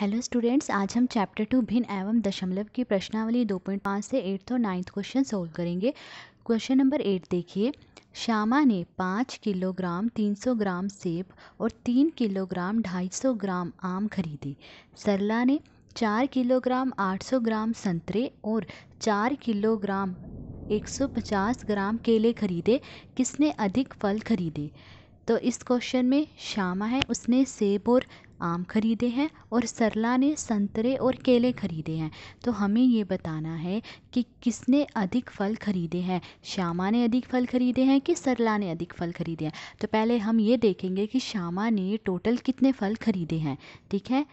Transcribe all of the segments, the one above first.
hello students आज हम chapter two भिन्न एवं दशमलव की प्रश्नावली 2.5 से एट्थ और नाइन्थ क्वेश्चन सोल्व करेंगे क्वेश्चन नंबर एट देखिए श्यामा ने पाँच किलोग्राम तीन सौ ग्राम सेब और तीन किलोग्राम ढाई सौ ग्राम आम खरीदे सरला ने चार किलोग्राम आठ सौ ग्राम संतरे और चार किलोग्राम एक सौ पचास ग्राम केले खरीदे किसने अधिक फल खरीदे तो इस क्वेश्चन में श्यामा है उसने सेब और आम खरीदे हैं और सरला ने संतरे और केले खरीदे हैं तो हमें ये बताना है कि किसने अधिक फल खरीदे हैं श्यामा ने अधिक फल खरीदे हैं कि सरला ने अधिक फल खरीदे हैं तो पहले हम ये देखेंगे कि श्यामा ने टोटल कितने फल खरीदे हैं ठीक है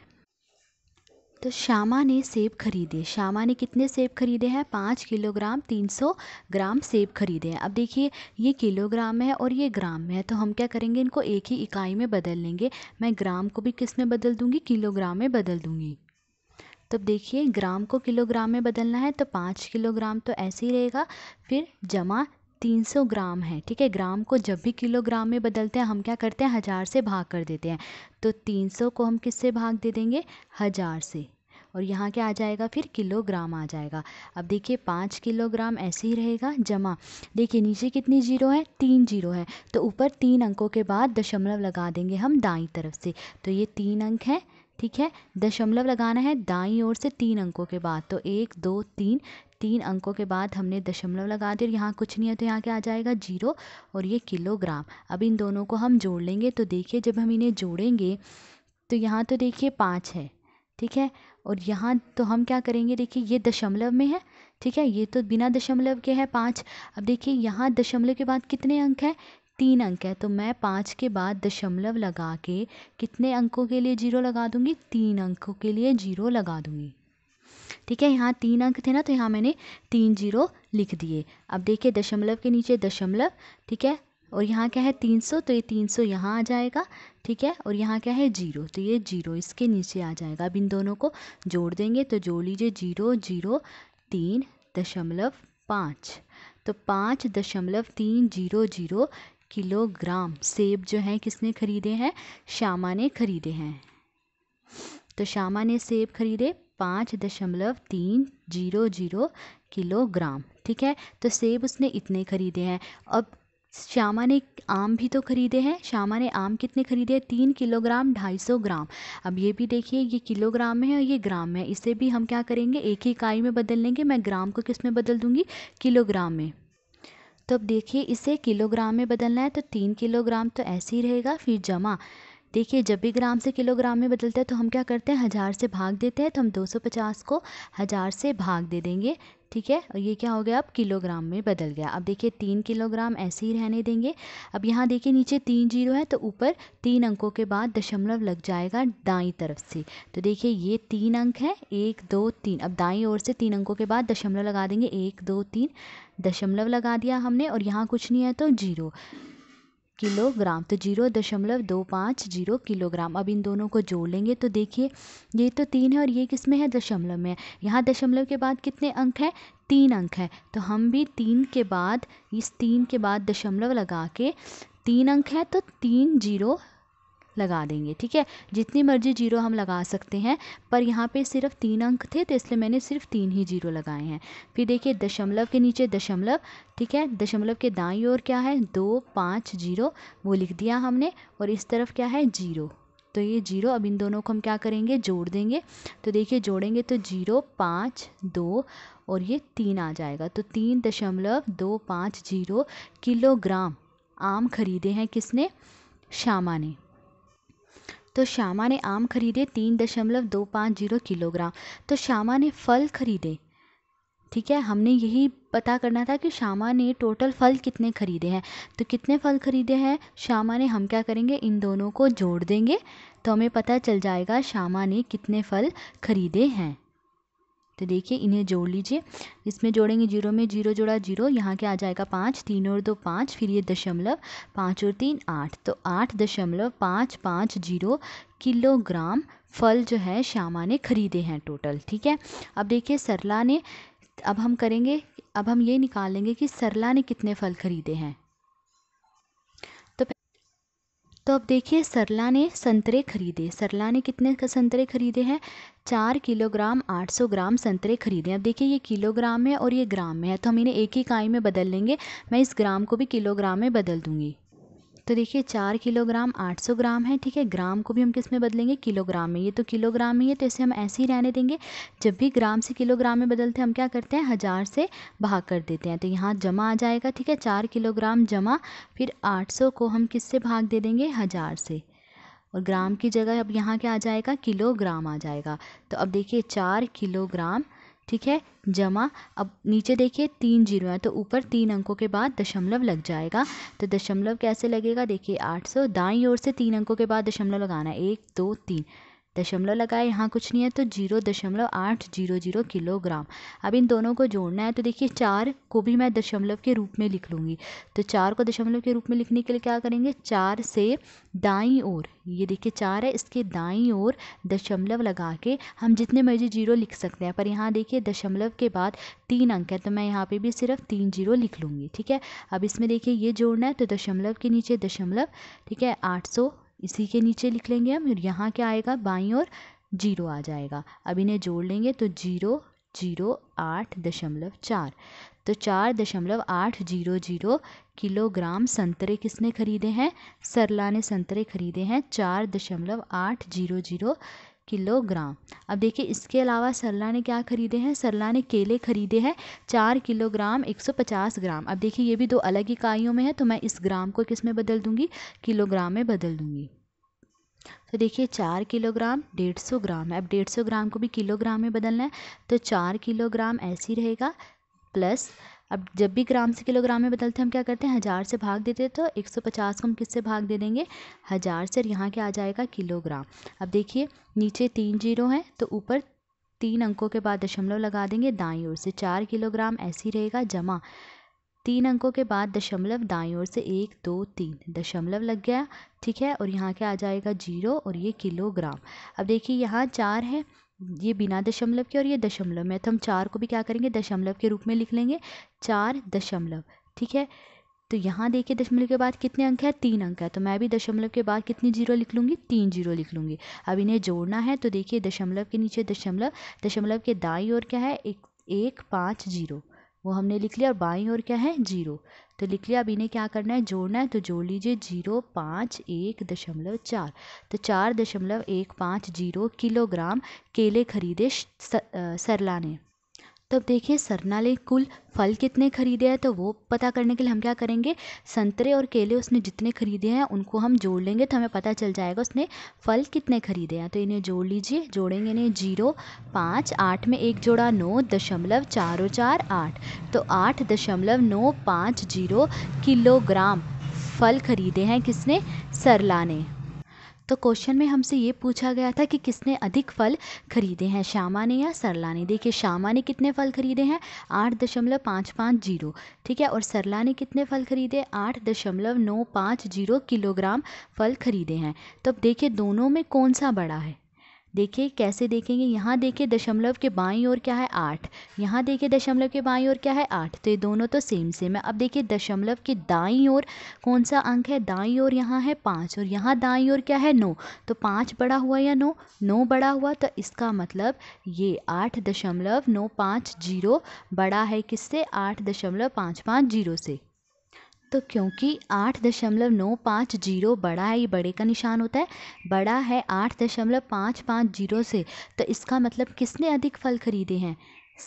तो श्यामा ने सेब खरीदे श्यामा ने कितने सेब खरीदे हैं पाँच किलोग्राम तीन सौ ग्राम सेब खरीदे हैं अब देखिए ये किलोग्राम है और ये ग्राम में है तो हम क्या करेंगे इनको एक ही इकाई में बदल लेंगे मैं ग्राम को भी किस में बदल दूँगी किलोग्राम में बदल दूँगी तो देखिए ग्राम को किलोग्राम में बदलना है तो पाँच किलोग्राम तो ऐसे ही रहेगा फिर जमा 300 ग्राम है ठीक है ग्राम को जब भी किलोग्राम में बदलते हैं हम क्या करते हैं हज़ार से भाग कर देते हैं तो 300 को हम किससे भाग दे देंगे हज़ार से और यहाँ क्या आ जाएगा फिर किलोग्राम आ जाएगा अब देखिए पाँच किलोग्राम ऐसे ही रहेगा जमा देखिए नीचे कितनी जीरो है तीन जीरो है तो ऊपर तीन अंकों के बाद दशमलव लगा देंगे हम दाई तरफ से तो ये तीन अंक हैं ठीक है दशमलव लगाना है दाई ओर से तीन अंकों के बाद तो एक दो तीन तीन अंकों के बाद हमने दशमलव लगा दिया और यहाँ कुछ नहीं है तो यहाँ क्या आ जाएगा जीरो और ये किलोग्राम अब इन दोनों को हम जोड़ लेंगे तो देखिए जब हम इन्हें जोड़ेंगे तो यहाँ तो देखिए पाँच है ठीक है और यहाँ तो हम क्या करेंगे देखिए ये दशमलव में है ठीक है ये तो बिना दशमलव के है पाँच अब देखिए यहाँ दशमलव के बाद कितने अंक हैं तीन अंक है तो मैं पाँच के बाद दशमलव लगा के कितने अंकों के लिए जीरो लगा दूँगी तीन अंकों के लिए जीरो लगा दूँगी ठीक है यहाँ तीन अंक थे ना तो यहाँ मैंने तीन जीरो लिख दिए अब देखिए दशमलव के नीचे दशमलव ठीक है और यहाँ क्या है तीन सौ तो ये तीन सौ यहाँ आ जाएगा ठीक है और यहाँ क्या है जीरो तो ये जीरो इसके नीचे आ जाएगा अब इन दोनों को जोड़ देंगे तो जोड़ लीजिए जीरो जीरो तीन दशमलव पाँच तो पाँच दशमलव तीन जीरो जीरो किलोग्राम सेब जो है किसने खरीदे हैं श्यामा ने खरीदे हैं तो श्यामा ने सेब खरीदे पाँच दशमलव तीन जीरो जीरो किलोग्राम ठीक है तो सेब उसने इतने खरीदे हैं अब श्यामा ने आम भी तो खरीदे हैं श्यामा ने आम कितने खरीदे हैं तीन किलोग्राम ढाई सौ ग्राम अब ये भी देखिए ये किलोग्राम में है और ये ग्राम में है इसे भी हम क्या करेंगे एक ही इकाई में बदल लेंगे मैं ग्राम को किस में बदल दूंगी किलोग्राम में तो अब देखिए इसे किलोग्राम में बदलना है तो तीन किलोग्राम तो ऐसे ही रहेगा फिर जमा देखिए जब भी ग्राम से किलोग्राम में बदलता है तो हम क्या करते हैं हज़ार से भाग देते हैं तो हम 250 को हज़ार से भाग दे देंगे ठीक है और ये क्या हो गया अब किलोग्राम में बदल गया अब देखिए तीन किलोग्राम ऐसे ही रहने देंगे अब यहाँ देखिए नीचे तीन जीरो है तो ऊपर तीन अंकों के बाद दशमलव लग जाएगा दाई तरफ से तो देखिए ये तीन अंक है एक दो तीन अब दाई ओर से तीन अंकों के बाद दशमलव लगा देंगे एक दो तीन दशमलव लगा दिया हमने और यहाँ कुछ नहीं है तो जीरो किलोग्राम तो जीरो दशमलव दो पाँच जीरो किलोग्राम अब इन दोनों को जोड़ लेंगे तो देखिए ये तो तीन है और ये किस में है दशमलव में है यहाँ दशमलव के बाद कितने अंक हैं तीन अंक है तो हम भी तीन के बाद इस तीन के बाद दशमलव लगा के तीन अंक है तो तीन जीरो लगा देंगे ठीक है जितनी मर्जी जीरो हम लगा सकते हैं पर यहाँ पे सिर्फ तीन अंक थे तो इसलिए मैंने सिर्फ तीन ही जीरो लगाए हैं फिर देखिए दशमलव के नीचे दशमलव ठीक है दशमलव के दाई ओर क्या है दो पाँच जीरो वो लिख दिया हमने और इस तरफ क्या है जीरो तो ये जीरो अब इन दोनों को हम क्या करेंगे जोड़ देंगे तो देखिए जोड़ेंगे तो जीरो पाँच दो और ये तीन आ जाएगा तो तीन दशमलव दो पाँच जीरो किलोग्राम आम खरीदे हैं किसने श्यामा ने तो श्यामा ने आम खरीदे तीन दशमलव दो पाँच जीरो किलोग्राम तो श्यामा ने फल खरीदे ठीक है हमने यही पता करना था कि श्यामा ने टोटल फल कितने खरीदे हैं तो कितने फल खरीदे हैं श्यामा ने हम क्या करेंगे इन दोनों को जोड़ देंगे तो हमें पता चल जाएगा श्यामा ने कितने फल खरीदे हैं तो देखिए इन्हें जोड़ लीजिए इसमें जोड़ेंगे जीरो में जीरो जोड़ा जीरो यहाँ के आ जाएगा पाँच तीन और दो पाँच फिर ये दशमलव पाँच और तीन आठ तो आठ दशमलव पाँच पाँच जीरो किलोग्राम फल जो है श्यामा ने खरीदे हैं टोटल ठीक है अब देखिए सरला ने अब हम करेंगे अब हम ये निकाल लेंगे कि सरला ने कितने फल खरीदे हैं तो अब देखिए सरला ने संतरे खरीदे सरला ने कितने का संतरे खरीदे हैं चार किलोग्राम आठ सौ ग्राम संतरे खरीदे अब देखिए ये किलोग्राम है और ये ग्राम में है तो हम इन्हें एक ही इकाई में बदल लेंगे मैं इस ग्राम को भी किलोग्राम में बदल दूंगी तो देखिए चार किलोग्राम आठ सौ ग्राम है ठीक है ग्राम को भी हम किस में बदलेंगे किलोग्राम में ये तो किलोग्राम ही है तो इसे हम ऐसे ही रहने देंगे जब भी ग्राम से किलोग्राम में बदलते हैं हम क्या करते हैं हज़ार से भाग कर देते हैं तो यहाँ जमा आ जाएगा ठीक है चार किलोग्राम जमा फिर आठ सौ को हम किस से भाग दे देंगे हज़ार से और ग्राम की जगह अब यहाँ क्या आ जाएगा किलोग्राम आ जाएगा तो अब देखिए चार किलोग्राम ठीक है जमा अब नीचे देखिए तीन जीरो है तो ऊपर तीन अंकों के बाद दशमलव लग जाएगा तो दशमलव कैसे लगेगा देखिए आठ सौ दाई ओर से तीन अंकों के बाद दशमलव लगाना है एक दो तीन दशमलव लगाए यहाँ कुछ नहीं है तो जीरो दशमलव आठ जीरो जीरो किलोग्राम अब इन दोनों को जोड़ना है तो देखिए चार को भी मैं दशमलव के रूप में लिख लूँगी तो चार को दशमलव के रूप में लिखने के लिए क्या करेंगे चार से दाई ओर ये देखिए चार है इसके दाई ओर दशमलव लगा के हम जितने मर्जी जीरो लिख सकते हैं पर यहाँ देखिए दशमलव के बाद तीन अंक है तो मैं यहाँ पर भी सिर्फ तीन जीरो लिख लूँगी ठीक है अब इसमें देखिए ये जोड़ना है तो दशमलव के नीचे दशमलव ठीक है आठ सौ इसी के नीचे लिख लेंगे हम और यहाँ क्या आएगा बाई और जीरो आ जाएगा अब इन्हें जोड़ लेंगे तो जीरो जीरो आठ दशमलव चार तो चार दशमलव आठ जीरो जीरो किलोग्राम संतरे किसने खरीदे हैं सरला ने संतरे खरीदे हैं चार दशमलव आठ जीरो जीरो किलोग्राम अब देखिए इसके अलावा सरला ने क्या खरीदे हैं सरला ने केले खरीदे हैं चार किलोग्राम एक सौ पचास ग्राम अब देखिए ये भी दो अलग इकाइयों में है तो मैं इस ग्राम को किस में बदल दूंगी किलोग्राम में बदल दूंगी तो देखिए चार किलोग्राम डेढ़ सौ ग्राम है अब डेढ़ सौ ग्राम को भी किलोग्राम में बदलना है तो चार किलोग्राम ऐसी रहेगा प्लस अब जब भी ग्राम से किलोग्राम में बदलते हैं हम क्या करते हैं हज़ार से भाग देते तो एक सौ पचास को हम किससे भाग दे देंगे हज़ार से और यहाँ क्या आ जाएगा किलोग्राम अब देखिए नीचे तीन जीरो हैं तो ऊपर तीन अंकों के बाद दशमलव लगा देंगे दाई ओर से चार किलोग्राम ऐसे ही रहेगा जमा तीन अंकों के बाद दशमलव दाई ओर से एक दो तीन दशमलव लग गया ठीक है और यहाँ क्या आ जाएगा जीरो और ये किलोग्राम अब देखिए यहाँ चार है ये बिना दशमलव के और ये दशमलव में तो हम चार को भी क्या करेंगे दशमलव के रूप में लिख लेंगे चार दशमलव ठीक है तो यहाँ देखिए दशमलव के बाद कितने अंक है तीन अंक है तो मैं भी दशमलव के बाद कितनी जीरो लिख लूँगी तीन जीरो लिख लूँगी अब इन्हें जोड़ना है तो देखिए दशमलव के नीचे दशमलव दशमलव के दाई और क्या है एक एक पाँच जीरो वो हमने लिख लिया और बाई और क्या है जीरो तो लिख लिया अब इन्हें क्या करना है जोड़ना है तो जोड़ लीजिए जीरो पाँच एक दशमलव चार तो चार दशमलव एक पाँच जीरो किलोग्राम केले खरीदे सरला ने तब देखिए सरना ने कुल फल कितने खरीदे हैं तो वो पता करने के लिए हम क्या करेंगे संतरे और केले उसने जितने खरीदे हैं उनको हम जोड़ लेंगे तो हमें पता चल जाएगा उसने फल कितने खरीदे हैं तो इन्हें जोड़ लीजिए जोड़ेंगे इन्हें जीरो पाँच आठ में एक जोड़ा नौ दशमलव चारों चार आठ तो आठ दशमलव नौ पाँच जीरो किलोग्राम फल खरीदे हैं किसने सरला ने तो क्वेश्चन में हमसे ये पूछा गया था कि किसने अधिक फल खरीदे हैं श्यामा ने या सरला ने देखिए श्यामा ने कितने फल खरीदे हैं आठ दशमलव पाँच पाँच जीरो ठीक है और सरला ने कितने फल खरीदे आठ दशमलव नौ पाँच जीरो किलोग्राम फल खरीदे हैं तो अब देखिए दोनों में कौन सा बड़ा है देखिए कैसे देखेंगे यहाँ देखिए दशमलव के बाईं ओर क्या है आठ यहाँ देखिए दशमलव के बाईं ओर क्या है आठ तो ये दोनों तो सेम सेम है अब देखिए दशमलव के दाईं ओर कौन सा अंक है दाईं ओर यहाँ है पाँच और यहाँ दाईं ओर क्या है नौ तो पाँच बड़ा हुआ या नौ नौ बड़ा हुआ तो इसका मतलब ये आठ दशमलव नौ पाँच जीरो बड़ा है किससे आठ दशमलव पाँच पाँच जीरो से तो क्योंकि आठ दशमलव नौ पाँच जीरो बड़ा है ये बड़े का निशान होता है बड़ा है आठ दशमलव पाँच पाँच जीरो से तो इसका मतलब किसने अधिक फल खरीदे हैं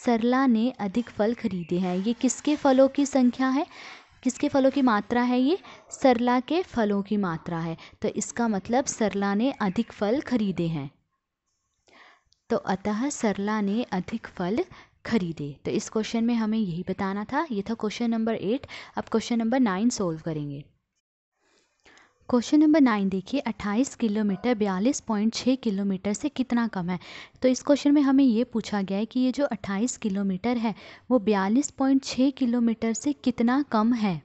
सरला ने अधिक फल खरीदे हैं ये किसके फलों की संख्या है किसके फलों की मात्रा है ये सरला के फलों की मात्रा है तो इसका मतलब सरला ने अधिक फल खरीदे हैं तो अतः सरला ने अधिक फल खरीदे तो इस क्वेश्चन में हमें यही बताना था ये था क्वेश्चन नंबर एट अब क्वेश्चन नंबर नाइन सोल्व करेंगे क्वेश्चन नंबर नाइन देखिए 28 किलोमीटर बयालीस पॉइंट छः किलोमीटर से कितना कम है तो इस क्वेश्चन में हमें ये पूछा गया है कि ये जो 28 किलोमीटर है वो बयालीस पॉइंट छः किलोमीटर से कितना कम है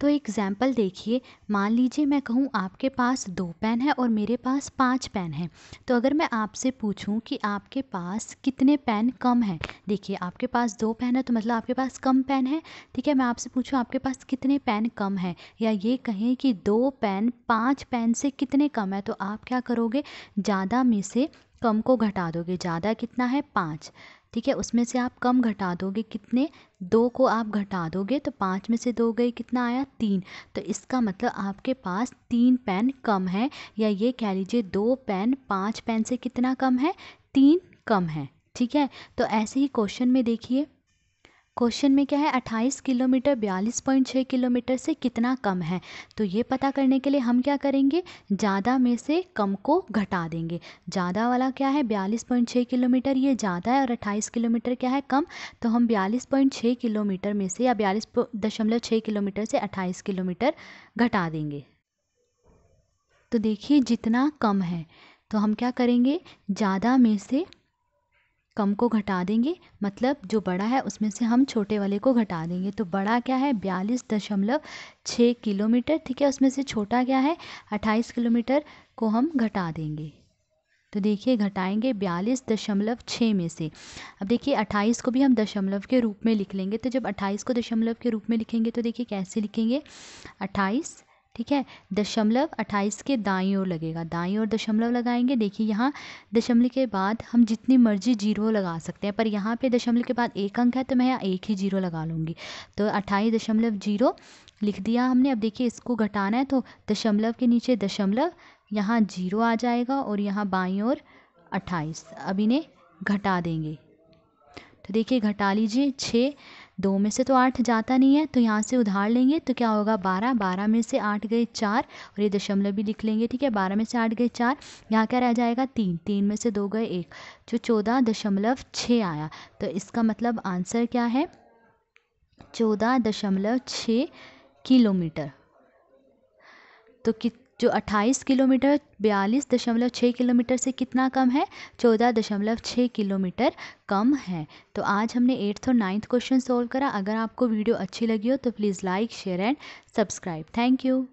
तो एग्जाम्पल देखिए मान लीजिए मैं कहूँ आपके पास दो पेन है और मेरे पास पाँच पेन हैं तो अगर मैं आपसे पूछूँ कि आपके पास कितने पेन कम हैं देखिए आपके पास दो पेन है तो मतलब आपके पास कम पेन है ठीक है मैं आपसे पूछूँ आपके पास कितने पेन कम हैं या ये कहें कि दो पेन पाँच पेन से कितने कम है तो आप क्या करोगे ज़्यादा में से कम को घटा दोगे ज़्यादा कितना है पाँच ठीक है उसमें से आप कम घटा दोगे कितने दो को आप घटा दोगे तो पाँच में से दो गए कितना आया तीन तो इसका मतलब आपके पास तीन पेन कम है या ये कह लीजिए दो पेन पाँच पेन से कितना कम है तीन कम है ठीक है तो ऐसे ही क्वेश्चन में देखिए क्वेश्चन में क्या है अट्ठाईस किलोमीटर बयालीस पॉइंट छः किलोमीटर से कितना कम है तो ये पता करने के लिए हम क्या करेंगे ज़्यादा में से कम को घटा देंगे ज़्यादा वाला क्या है बयालीस पॉइंट छः किलोमीटर ये ज़्यादा है और अट्ठाईस किलोमीटर क्या है कम तो हम बयालीस पॉइंट छः किलोमीटर में से या बयालीस दशमलव छः किलोमीटर से अट्ठाईस किलोमीटर घटा देंगे तो देखिए जितना कम है तो हम क्या करेंगे ज़्यादा में से कम को घटा देंगे मतलब जो बड़ा है उसमें से हम छोटे वाले को घटा देंगे तो बड़ा क्या है बयालीस दशमलव छः किलोमीटर ठीक है उसमें से छोटा क्या है अट्ठाईस किलोमीटर को हम घटा देंगे तो देखिए घटाएंगे बयालीस दशमलव छः में से अब देखिए अट्ठाईस को भी हम दशमलव के रूप में लिख लेंगे तो जब अट्ठाईस को दशमलव के रूप में लिखेंगे तो देखिए कैसे लिखेंगे अट्ठाईस ठीक है दशमलव अट्ठाईस के दाई ओर लगेगा दाई ओर दशमलव लगाएंगे देखिए यहाँ दशमलव के बाद हम जितनी मर्जी जीरो लगा सकते हैं पर यहाँ पे दशमलव के बाद एक अंक है तो मैं यहाँ एक ही जीरो लगा लूँगी तो अट्ठाईस दशमलव जीरो लिख दिया हमने अब देखिए इसको घटाना है तो दशमलव के नीचे दशमलव यहाँ जीरो आ जाएगा और यहाँ बाई ओर अट्ठाईस अब इन्हें घटा देंगे तो देखिए घटा लीजिए छः दो में से तो आठ जाता नहीं है तो यहाँ से उधार लेंगे तो क्या होगा बारह बारह में से आठ गए चार और ये दशमलव भी लिख लेंगे ठीक है बारह में से आठ गए चार यहाँ क्या रह जाएगा तीन तीन में से दो गए एक जो चौदह दशमलव छः आया तो इसका मतलब आंसर क्या है चौदह दशमलव छः किलोमीटर तो कित जो अट्ठाईस किलोमीटर बयालीस दशमलव छः किलोमीटर से कितना कम है चौदह दशमलव छः किलोमीटर कम है तो आज हमने एट्थ और नाइन्थ क्वेश्चन सॉल्व करा अगर आपको वीडियो अच्छी लगी हो तो please like share and subscribe thank you